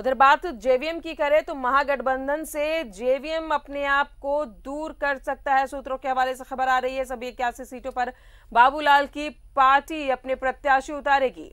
उधर बात जेवीएम की करें तो महागठबंधन से जेवीएम अपने आप को दूर कर सकता है सूत्रों के हवाले से खबर आ रही है सभी इक्यासी सीटों पर बाबूलाल की पार्टी अपने प्रत्याशी उतारेगी